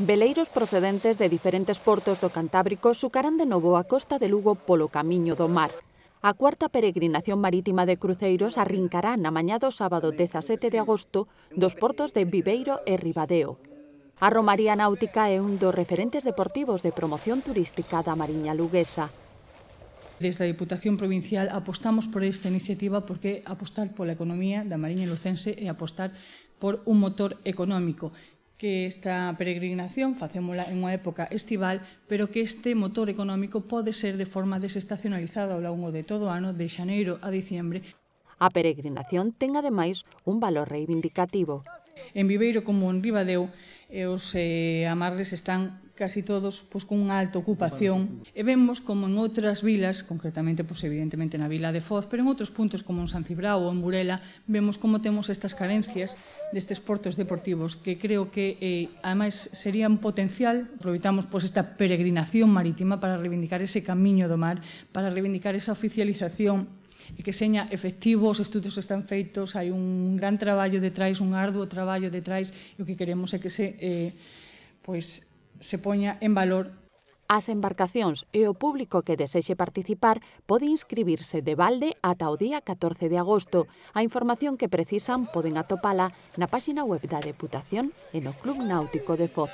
Veleiros procedentes de diferentes portos do Cantábrico sucarán de novo a costa de Lugo polo camiño do mar. A cuarta peregrinación marítima de cruceiros arrincará na mañá do sábado 17 de agosto dos portos de Viveiro e Ribadeo. A Romaría Náutica é un dos referentes deportivos de promoción turística da Mariña Luguesa. Desde a Diputación Provincial apostamos por esta iniciativa porque apostar pola economía da Mariña Lucense é apostar por un motor económico que esta peregrinación facémola en unha época estival, pero que este motor económico pode ser de forma desestacionalizada ao longo de todo o ano, de xaneiro a diciembre. A peregrinación ten ademais un valor reivindicativo en Viveiro como en Ribadeo e eh, os eh, amarres están casi todos pois, con unha alta ocupación. E vemos como en outras vilas, concretamente, pois, evidentemente na vila de Foz, pero en outros puntos como en San Cibrao ou en Burela, vemos como temos estas carencias destes portos deportivos que creo que, eh, sería serían potencial. Aproveitamos pois, esta peregrinación marítima para reivindicar ese camiño do mar, para reivindicar esa oficialización e que seña efectivo, os estudos están feitos, hai un gran traballo detrás, un arduo traballo detrás, e o que queremos é que se eh, pois se poña en valor As embarcacións e o público que desexe participar pode inscribirse de balde ata o día 14 de agosto. A información que precisan poden atopala na páxina web da Deputación e no Club Náutico de Foz.